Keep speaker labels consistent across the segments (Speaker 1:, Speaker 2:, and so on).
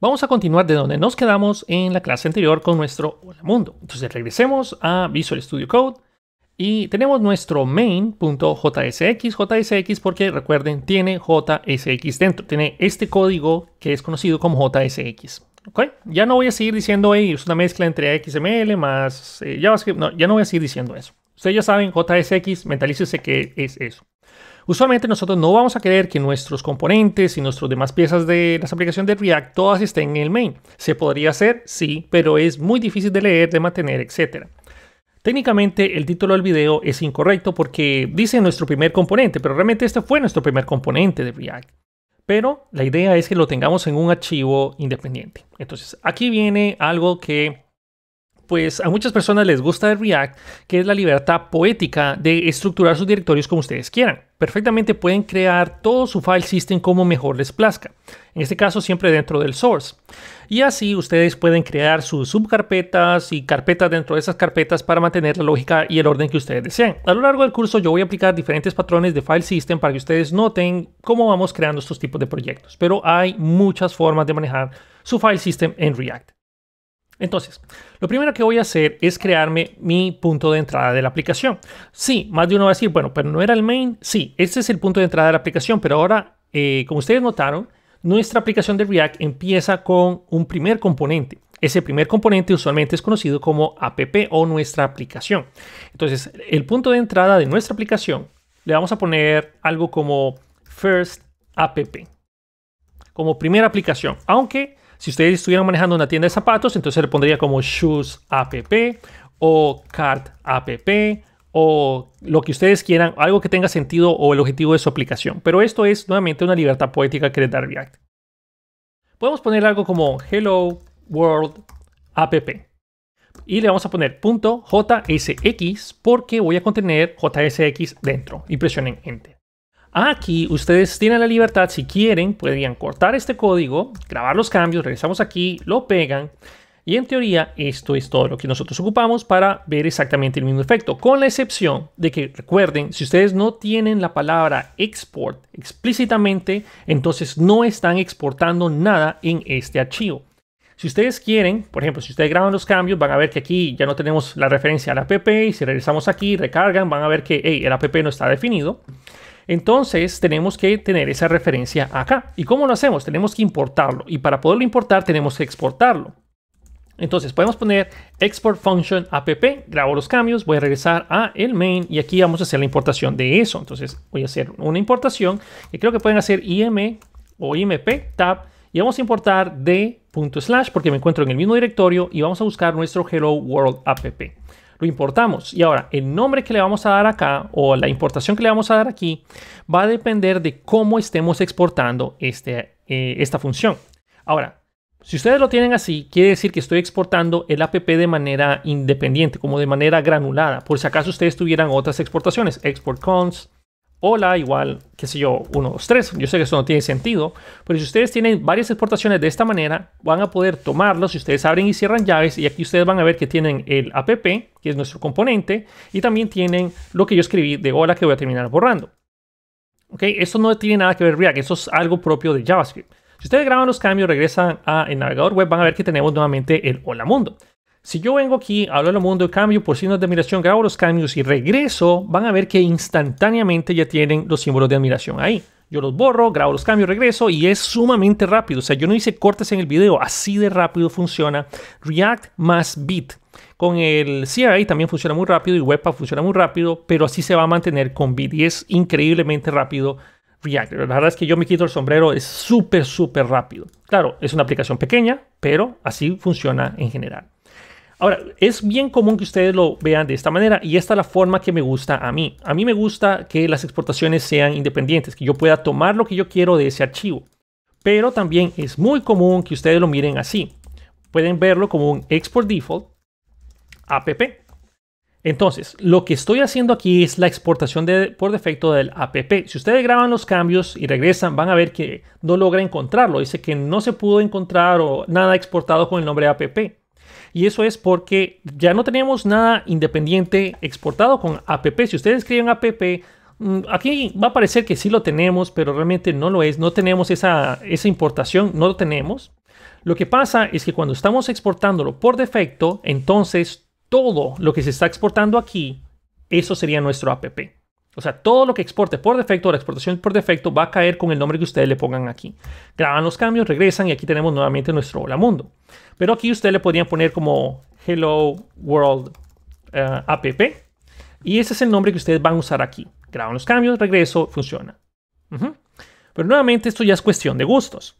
Speaker 1: Vamos a continuar de donde nos quedamos en la clase anterior con nuestro Hola Mundo. Entonces regresemos a Visual Studio Code y tenemos nuestro main.jsx, jsx porque recuerden tiene jsx dentro, tiene este código que es conocido como jsx. ¿Okay? Ya no voy a seguir diciendo, es una mezcla entre XML más eh, JavaScript, no, ya no voy a seguir diciendo eso. Ustedes ya saben, JSX, mentalícese que es eso. Usualmente nosotros no vamos a querer que nuestros componentes y nuestras demás piezas de las aplicaciones de React todas estén en el main. Se podría hacer, sí, pero es muy difícil de leer, de mantener, etc. Técnicamente el título del video es incorrecto porque dice nuestro primer componente, pero realmente este fue nuestro primer componente de React. Pero la idea es que lo tengamos en un archivo independiente. Entonces aquí viene algo que pues a muchas personas les gusta el React, que es la libertad poética de estructurar sus directorios como ustedes quieran. Perfectamente pueden crear todo su file system como mejor les plazca. En este caso siempre dentro del source. Y así ustedes pueden crear sus subcarpetas y carpetas dentro de esas carpetas para mantener la lógica y el orden que ustedes deseen. A lo largo del curso yo voy a aplicar diferentes patrones de file system para que ustedes noten cómo vamos creando estos tipos de proyectos. Pero hay muchas formas de manejar su file system en React. Entonces, lo primero que voy a hacer es crearme mi punto de entrada de la aplicación. Sí, más de uno va a decir, bueno, pero no era el main. Sí, este es el punto de entrada de la aplicación, pero ahora, eh, como ustedes notaron, nuestra aplicación de React empieza con un primer componente. Ese primer componente usualmente es conocido como app o nuestra aplicación. Entonces, el punto de entrada de nuestra aplicación le vamos a poner algo como first app, como primera aplicación, aunque si ustedes estuvieran manejando una tienda de zapatos, entonces le pondría como Shoes App o Cart App o lo que ustedes quieran, algo que tenga sentido o el objetivo de su aplicación. Pero esto es nuevamente una libertad poética que le da React. Podemos poner algo como Hello World App y le vamos a poner .jsx porque voy a contener JSX dentro y presionen Enter. Aquí ustedes tienen la libertad, si quieren, podrían cortar este código, grabar los cambios, regresamos aquí, lo pegan. Y en teoría esto es todo lo que nosotros ocupamos para ver exactamente el mismo efecto, con la excepción de que recuerden, si ustedes no tienen la palabra export explícitamente, entonces no están exportando nada en este archivo. Si ustedes quieren, por ejemplo, si ustedes graban los cambios, van a ver que aquí ya no tenemos la referencia al app y si regresamos aquí, recargan, van a ver que el app no está definido. Entonces tenemos que tener esa referencia acá. ¿Y cómo lo hacemos? Tenemos que importarlo y para poderlo importar tenemos que exportarlo. Entonces podemos poner export function app, grabo los cambios, voy a regresar a el main y aquí vamos a hacer la importación de eso. Entonces voy a hacer una importación y creo que pueden hacer im o imp tab y vamos a importar de slash porque me encuentro en el mismo directorio y vamos a buscar nuestro hello world app lo importamos. Y ahora, el nombre que le vamos a dar acá o la importación que le vamos a dar aquí va a depender de cómo estemos exportando este, eh, esta función. Ahora, si ustedes lo tienen así, quiere decir que estoy exportando el app de manera independiente, como de manera granulada, por si acaso ustedes tuvieran otras exportaciones, export cons, hola igual, qué sé yo, 1, 2, 3. Yo sé que eso no tiene sentido, pero si ustedes tienen varias exportaciones de esta manera, van a poder tomarlos si ustedes abren y cierran llaves. Y aquí ustedes van a ver que tienen el app, que es nuestro componente, y también tienen lo que yo escribí de hola que voy a terminar borrando. ¿Ok? Esto no tiene nada que ver React, eso es algo propio de JavaScript. Si ustedes graban los cambios, regresan al navegador web, van a ver que tenemos nuevamente el hola mundo. Si yo vengo aquí, hablo el mundo, cambio por signos de admiración, grabo los cambios y regreso, van a ver que instantáneamente ya tienen los símbolos de admiración ahí. Yo los borro, grabo los cambios, regreso y es sumamente rápido. O sea, yo no hice cortes en el video, así de rápido funciona React más Bit. Con el CI también funciona muy rápido y Webpack funciona muy rápido, pero así se va a mantener con Bit y es increíblemente rápido React. La verdad es que yo me quito el sombrero, es súper, súper rápido. Claro, es una aplicación pequeña, pero así funciona en general. Ahora, es bien común que ustedes lo vean de esta manera y esta es la forma que me gusta a mí. A mí me gusta que las exportaciones sean independientes, que yo pueda tomar lo que yo quiero de ese archivo. Pero también es muy común que ustedes lo miren así. Pueden verlo como un export default app. Entonces, lo que estoy haciendo aquí es la exportación de, por defecto del app. Si ustedes graban los cambios y regresan, van a ver que no logra encontrarlo. Dice que no se pudo encontrar o nada exportado con el nombre app y eso es porque ya no tenemos nada independiente exportado con app. Si ustedes escriben app, mm, aquí va a parecer que sí lo tenemos, pero realmente no lo es. No tenemos esa, esa importación, no lo tenemos. Lo que pasa es que cuando estamos exportándolo por defecto, entonces todo lo que se está exportando aquí, eso sería nuestro app. O sea, todo lo que exporte por defecto o la exportación por defecto va a caer con el nombre que ustedes le pongan aquí. Graban los cambios, regresan y aquí tenemos nuevamente nuestro Hola Mundo. Pero aquí ustedes le podrían poner como Hello World eh, App. Y ese es el nombre que ustedes van a usar aquí. Graban los cambios, regreso, funciona. Pero nuevamente esto ya es cuestión de gustos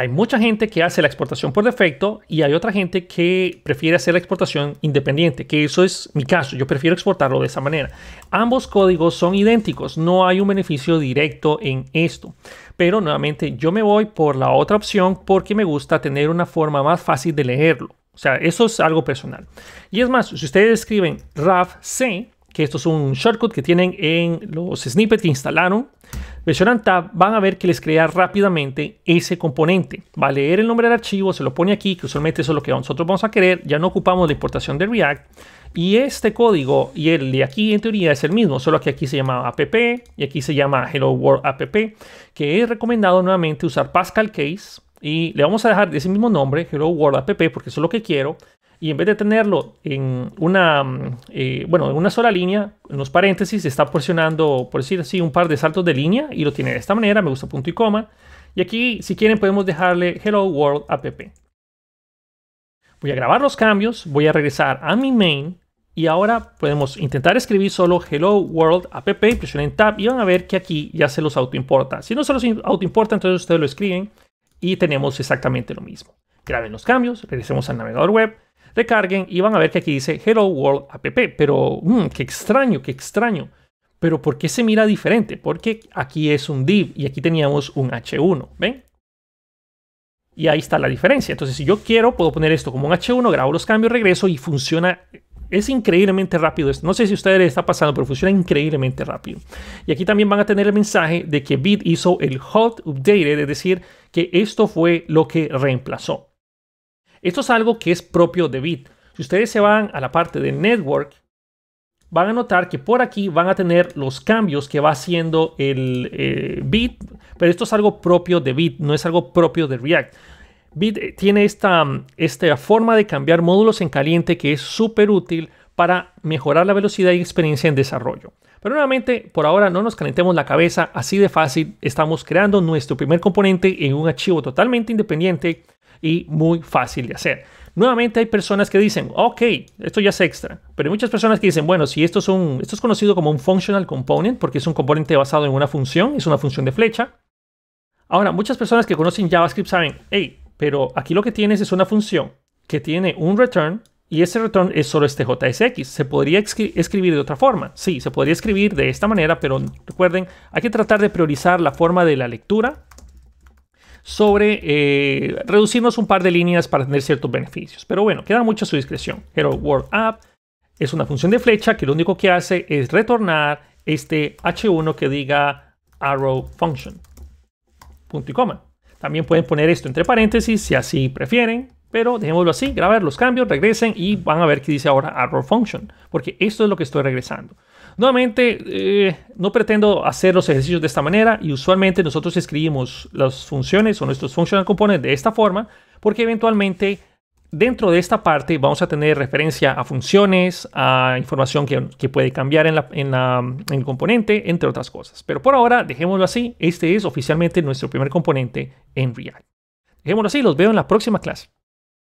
Speaker 1: hay mucha gente que hace la exportación por defecto y hay otra gente que prefiere hacer la exportación independiente, que eso es mi caso, yo prefiero exportarlo de esa manera. Ambos códigos son idénticos, no hay un beneficio directo en esto. Pero nuevamente yo me voy por la otra opción porque me gusta tener una forma más fácil de leerlo. O sea, eso es algo personal. Y es más, si ustedes escriben RAF C, que esto es un shortcut que tienen en los snippets que instalaron, Presionan tab van a ver que les crea rápidamente ese componente. Va a leer el nombre del archivo, se lo pone aquí, que usualmente eso es lo que nosotros vamos a querer. Ya no ocupamos la importación de React. Y este código y el de aquí en teoría es el mismo, solo que aquí se llama app y aquí se llama hello world app, que es recomendado nuevamente usar Pascal Case y le vamos a dejar ese mismo nombre, Hello World App, porque eso es lo que quiero y en vez de tenerlo en una, mm, eh, bueno, en una sola línea, en los paréntesis está porcionando, por decir así, un par de saltos de línea y lo tiene de esta manera, me gusta punto y coma. Y aquí, si quieren, podemos dejarle Hello World app. Voy a grabar los cambios, voy a regresar a mi main y ahora podemos intentar escribir solo Hello World app, presionen tab y van a ver que aquí ya se los autoimporta. Si no se los autoimporta, entonces ustedes lo escriben y tenemos exactamente lo mismo graben los cambios, regresemos al navegador web, recarguen y van a ver que aquí dice Hello World app, pero mm, qué extraño, qué extraño. Pero ¿por qué se mira diferente? Porque aquí es un div y aquí teníamos un h1, ¿ven? Y ahí está la diferencia. Entonces, si yo quiero, puedo poner esto como un h1, grabo los cambios, regreso y funciona es increíblemente rápido No sé si ustedes les está pasando, pero funciona increíblemente rápido. Y aquí también van a tener el mensaje de que Bit hizo el hot update, es decir, que esto fue lo que reemplazó. Esto es algo que es propio de Bit. Si ustedes se van a la parte de Network, van a notar que por aquí van a tener los cambios que va haciendo el eh, Bit, pero esto es algo propio de Bit, no es algo propio de React. Bit eh, tiene esta, mm, esta forma de cambiar módulos en caliente que es súper útil para mejorar la velocidad y experiencia en desarrollo. Pero nuevamente, por ahora no nos calentemos la cabeza, así de fácil estamos creando nuestro primer componente en un archivo totalmente independiente y muy fácil de hacer. Nuevamente hay personas que dicen, ok, esto ya es extra, pero hay muchas personas que dicen, bueno, si esto es, un, esto es conocido como un functional component, porque es un componente basado en una función, es una función de flecha. Ahora, muchas personas que conocen JavaScript saben, hey, pero aquí lo que tienes es una función que tiene un return y ese return es solo este JSX. Se podría escribir de otra forma. Sí, se podría escribir de esta manera, pero recuerden, hay que tratar de priorizar la forma de la lectura sobre eh, reducirnos un par de líneas para tener ciertos beneficios. Pero bueno, queda mucho a su discreción. Hero World App es una función de flecha que lo único que hace es retornar este h1 que diga arrow function. Punto y coma. También pueden poner esto entre paréntesis si así prefieren, pero dejémoslo así, grabar los cambios, regresen y van a ver que dice ahora arrow function, porque esto es lo que estoy regresando. Nuevamente, eh, no pretendo hacer los ejercicios de esta manera y usualmente nosotros escribimos las funciones o nuestros functional components de esta forma porque eventualmente dentro de esta parte vamos a tener referencia a funciones, a información que, puede cambiar en, en, el componente, entre otras cosas. Pero por ahora, dejémoslo así. Este es oficialmente nuestro primer componente en React. Dejémoslo así, los veo en la próxima clase.